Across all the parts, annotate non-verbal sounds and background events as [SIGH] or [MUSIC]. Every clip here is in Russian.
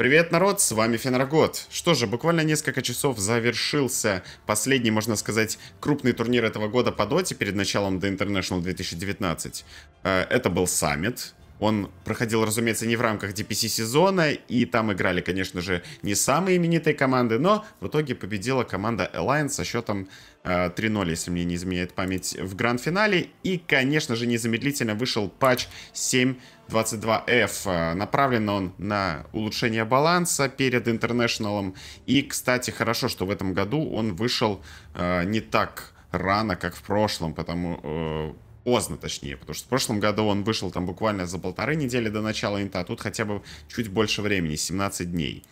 Привет, народ, с вами Фенрагот. Что же, буквально несколько часов завершился последний, можно сказать, крупный турнир этого года по доте перед началом The International 2019. Э, это был саммит, он проходил, разумеется, не в рамках DPC сезона, и там играли, конечно же, не самые именитые команды, но в итоге победила команда Alliance со счетом 3-0, э, если мне не изменяет память, в гранд-финале. И, конечно же, незамедлительно вышел патч 7.22F. Э, направлен он на улучшение баланса перед интернешналом. И, кстати, хорошо, что в этом году он вышел э, не так рано, как в прошлом, потому э, поздно, точнее, потому что в прошлом году он вышел там буквально за полторы недели до начала инта, а тут хотя бы чуть больше времени, 17 дней.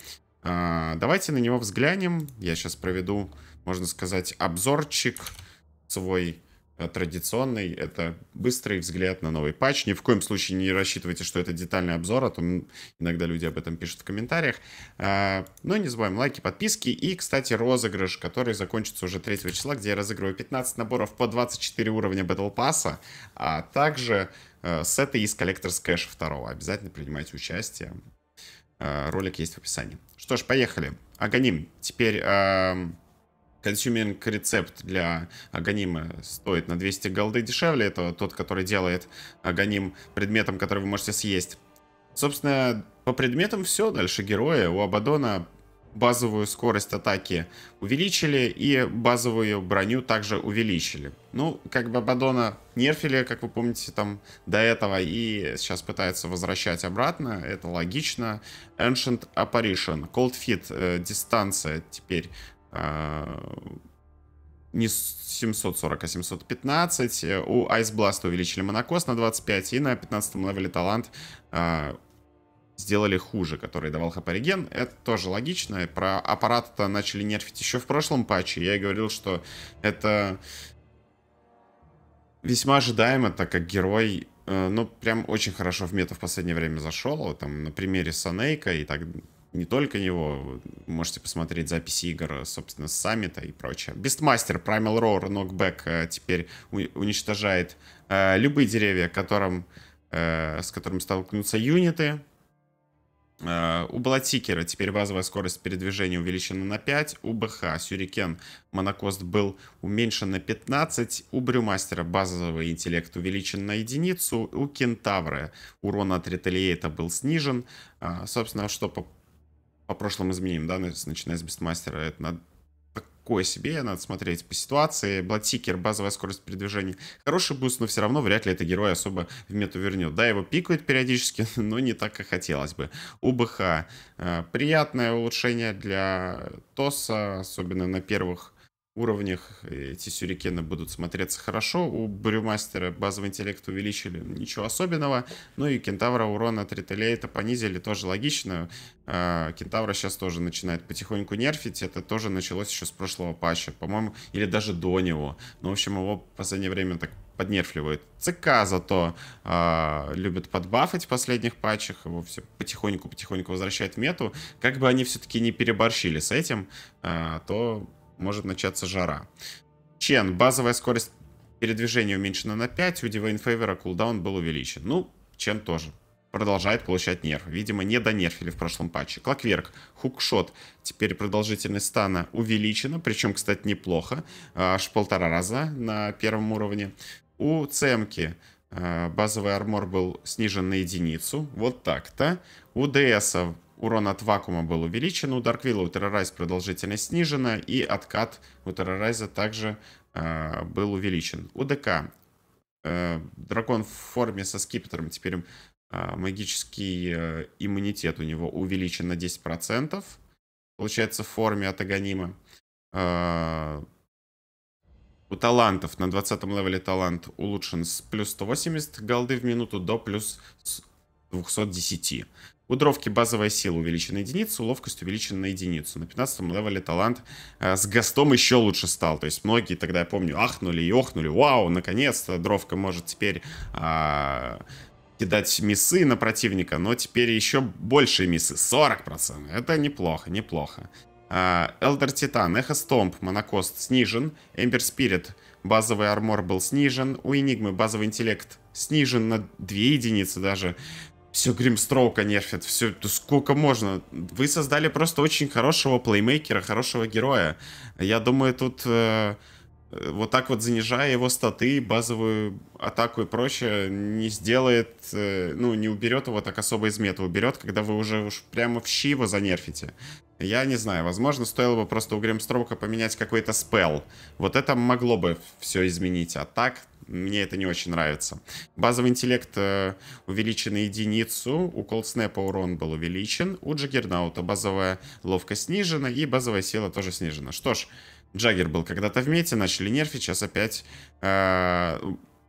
А, давайте на него взглянем. Я сейчас проведу, можно сказать, обзорчик свой Э, традиционный, это быстрый взгляд на новый патч. Ни в коем случае не рассчитывайте, что это детальный обзор, а то иногда люди об этом пишут в комментариях. А, Но ну, не забываем лайки, подписки и, кстати, розыгрыш, который закончится уже 3 числа, где я разыгрываю 15 наборов по 24 уровня Battle Pass, а также э, сеты из Collector's Cash 2. Обязательно принимайте участие. Э, ролик есть в описании. Что ж, поехали. Аганим, теперь... Эм, Consuming рецепт для Аганима стоит на 200 голды дешевле. Это тот, который делает Аганим предметом, который вы можете съесть. Собственно, по предметам все. Дальше героя. У Абадона базовую скорость атаки увеличили и базовую броню также увеличили. Ну, как бы Абадона нерфили, как вы помните, там до этого, и сейчас пытается возвращать обратно, это логично. Ancient Apparition, Cold Fit, э, дистанция теперь а, не 740, а 715. У Ice Blast увеличили монокос на 25, и на 15-м левеле талант э, сделали хуже, который давал Хапариген. Это тоже логично. Про аппарат-то начали нерфить еще в прошлом патче. Я и говорил, что это весьма ожидаемо, так как герой, э, ну, прям очень хорошо в мета в последнее время зашел. Там на примере Санейка и так не только его. Можете посмотреть записи игр, собственно, с саммита и прочее. Бестмастер, Primal Roar, Knockback э, теперь уничтожает э, любые деревья, которым, э, с которым столкнутся юниты. Э, у Блатикера теперь базовая скорость передвижения увеличена на 5. У БХ Сюрикен Монокост был уменьшен на 15. У Брюмастера базовый интеллект увеличен на единицу. У Кентавра урон от Ретелиейта был снижен. Э, собственно, что по по прошлым изменениям, да, ну, начиная с бестмастера, это надо такое себе, надо смотреть по ситуации. Бладсикер, базовая скорость передвижения. Хороший буст, но все равно вряд ли это герой особо в мету вернет. Да, его пикают периодически, [LAUGHS] но не так, как хотелось бы. УБХ. Э, приятное улучшение для ТОСа, особенно на первых уровнях эти сюрикены будут смотреться хорошо. У Брюмастера базовый интеллект увеличили, ничего особенного. Ну и Кентавра урона от Ретелейта понизили, тоже логично. А, кентавра сейчас тоже начинает потихоньку нерфить. Это тоже началось еще с прошлого патча, по-моему, или даже до него. Ну, в общем, его в последнее время так поднерфливают. ЦК зато э, любят подбафать в последних патчах, его все потихоньку-потихоньку возвращает в мету. Как бы они все-таки не переборщили с этим, э, то может начаться жара. Чен, базовая скорость передвижения уменьшена на 5, у Divine Favor кулдаун был увеличен. Ну, Чен тоже. Продолжает получать нерв. Видимо, не донерфили в прошлом патче. Клокверк, хукшот. Теперь продолжительность стана увеличена, причем, кстати, неплохо. А, аж полтора раза на первом уровне. У Цемки а, базовый армор был снижен на единицу. Вот так-то. У ДСа урон от вакуума был увеличен у Дарквилла, у Террорайз продолжительность снижена, и откат у Террорайза также э, был увеличен. У ДК э, дракон в форме со скипетром, теперь э, магический э, иммунитет у него увеличен на 10%, получается в форме от Аганима. Э, у талантов на 20 левеле талант улучшен с плюс 180 голды в минуту до плюс 210. У дровки базовая сила увеличена на единицу, ловкость увеличена на единицу. На 15 левеле талант э, с гастом еще лучше стал. То есть многие тогда, я помню, ахнули и охнули. Вау, наконец-то дровка может теперь... А, кидать миссы на противника, но теперь еще больше мисы, 40%. Это неплохо, неплохо. Элдер Титан, Эхо Стомп, Монокост снижен, Эмбер Спирит, базовый армор был снижен, у Энигмы базовый интеллект снижен на 2 единицы даже, все Гримстроука нерфит, все, сколько можно. Вы создали просто очень хорошего плеймейкера, хорошего героя. Я думаю, тут э, э, вот так вот занижая его статы, базовую атаку и прочее, не сделает, э, ну, не уберет его так особо из мета. Уберет, когда вы уже уж прямо в щи его занерфите. Я не знаю, возможно, стоило бы просто у Гримстроука поменять какой-то спел. Вот это могло бы все изменить, а так мне это не очень нравится. Базовый интеллект э, увеличен на единицу. У колдснепа урон был увеличен. У Джаггернаута базовая ловкость снижена. И базовая сила тоже снижена. Что ж, Джаггер был когда-то в мете. Начали нерфить. Сейчас опять... Э,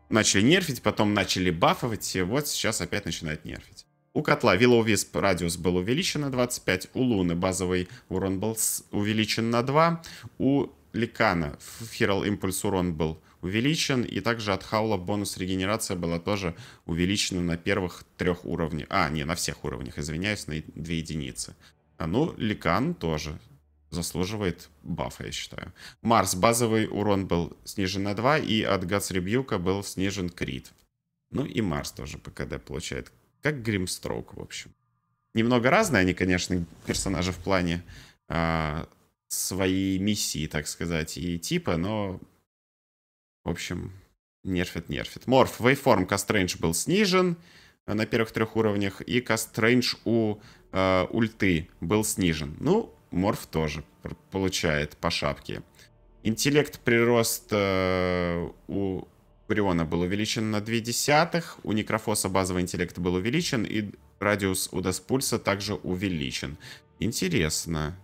начали нерфить. Потом начали бафовать. И вот сейчас опять начинает нерфить. У котла Willow Wisp радиус был увеличен на 25, у Луны базовый урон был увеличен на 2, у Ликана Feral Impulse урон был увеличен. И также от хаула бонус регенерация была тоже увеличена на первых трех уровнях. А, не, на всех уровнях, извиняюсь, на две единицы. А ну, Ликан тоже заслуживает бафа, я считаю. Марс, базовый урон был снижен на 2, и от Гац Ребьюка был снижен крит. Ну и Марс тоже ПКД получает. Как Гримстроук, в общем. Немного разные они, конечно, персонажи в плане а, своей миссии, так сказать, и типа, но в общем, нерфит, нерфит. Морф, вейформ Кастрэндж был снижен э, на первых трех уровнях, и Кастрэндж у э, ульты был снижен. Ну, Морф тоже получает по шапке. Интеллект прирост э, у Гуриона был увеличен на 2 десятых, у Некрофоса базовый интеллект был увеличен, и радиус удас пульса также увеличен. Интересно.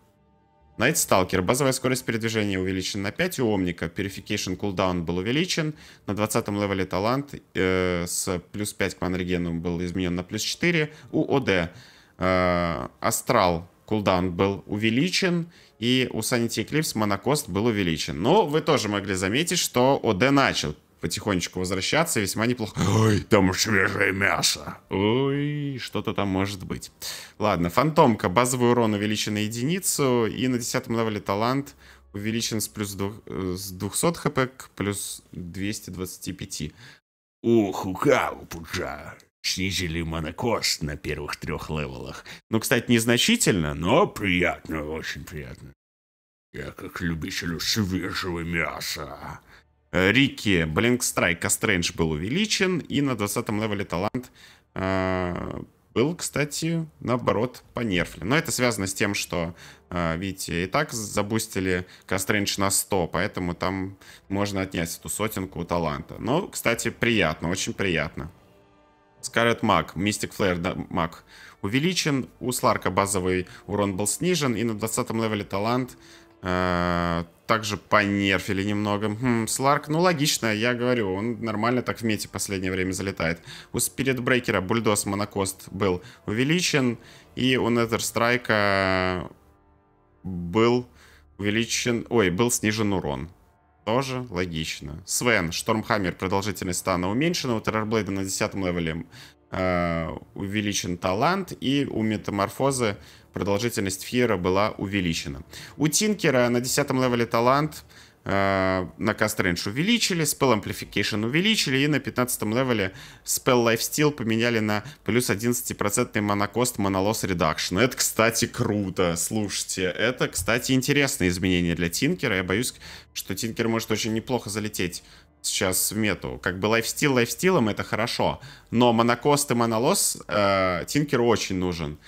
Найтсталкер. Базовая скорость передвижения увеличена на 5 у Омника. Purification кулдаун был увеличен. На 20 левеле талант э, с плюс 5 к манрегену был изменен на плюс 4. У ОД э, Астрал кулдаун был увеличен. И у Sanity Eclipse монокост был увеличен. Но вы тоже могли заметить, что ОД начал потихонечку возвращаться. Весьма неплохо. Ой, там свежее мясо. Ой, что-то там может быть. Ладно, фантомка. Базовый урон увеличен на единицу. И на десятом левеле талант увеличен с плюс 2, э, с 200 хп к плюс 225. Ух, укау, пуджа. Снизили монокост на первых трех левелах. Ну, кстати, незначительно, но приятно, очень приятно. Я как любителю свежего мяса. Э, Рики Блинкстрайк Стрэндж был увеличен, и на 20 левеле талант э, был, кстати, наоборот, понерфлен. Но это связано с тем, что, э, видите, и так забустили Кастрэндж на 100, поэтому там можно отнять эту сотенку таланта. Но, кстати, приятно, очень приятно. Скарлет Мак, Мистик Флэр Мак увеличен, у Сларка базовый урон был снижен, и на 20 левеле талант э, также понерфили немного. Хм, Сларк, ну логично, я говорю, он нормально так в мете последнее время залетает. У Спирит Брейкера бульдоз монокост был увеличен, и у Нетер Страйка был увеличен... Ой, был снижен урон. Тоже логично. Свен, Штормхаммер, продолжительность стана уменьшена, у Террорблейда на 10 левеле э, увеличен талант, и у Метаморфозы продолжительность фьера была увеличена. У Тинкера на 10 левеле талант э, на Cast Range увеличили, Spell Amplification увеличили, и на 15 левеле Spell Lifesteal поменяли на плюс 11% монокост монолос редакшн Это, кстати, круто, слушайте. Это, кстати, интересное изменение для Тинкера. Я боюсь, что Тинкер может очень неплохо залететь сейчас в мету. Как бы лайфстил лайфстилом это хорошо, но монокост и монолос э, очень нужен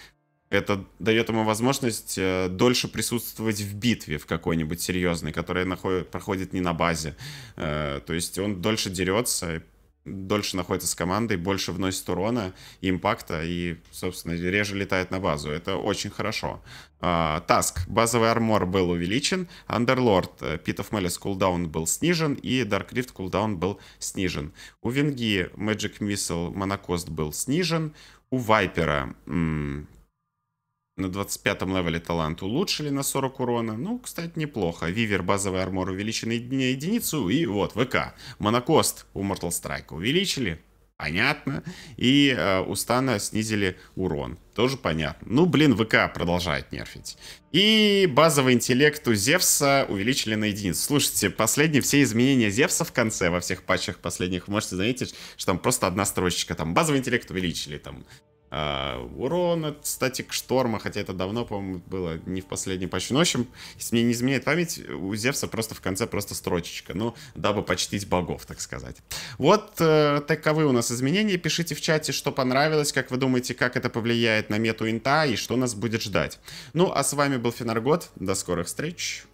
это дает ему возможность э, дольше присутствовать в битве в какой-нибудь серьезной, которая находит, проходит не на базе. Э, то есть он дольше дерется, дольше находится с командой, больше вносит урона, импакта и, собственно, реже летает на базу. Это очень хорошо. А, Таск. Базовый армор был увеличен. Underlord э, Pit of Malice кулдаун был снижен. И Dark Rift кулдаун был снижен. У Венги Magic Missile монокост был снижен. У Вайпера на 25 левеле талант улучшили на 40 урона. Ну, кстати, неплохо. Вивер базовый армор увеличенный на единицу. И вот, ВК. Монокост у Mortal Strike увеличили. Понятно. И э, у Стана снизили урон. Тоже понятно. Ну, блин, ВК продолжает нерфить. И базовый интеллект у Зевса увеличили на единицу. Слушайте, последние все изменения Зевса в конце, во всех патчах последних, вы можете заметить, что там просто одна строчечка, Там базовый интеллект увеличили, там Uh, урон от статик шторма, хотя это давно, по-моему, было не в последнем почти Но, ну, в общем, если мне не изменяет память, у Зевса просто в конце просто строчечка. Ну, дабы почтить богов, так сказать. Вот э, таковы у нас изменения. Пишите в чате, что понравилось, как вы думаете, как это повлияет на мету инта и что нас будет ждать. Ну, а с вами был Фенаргот. До скорых встреч.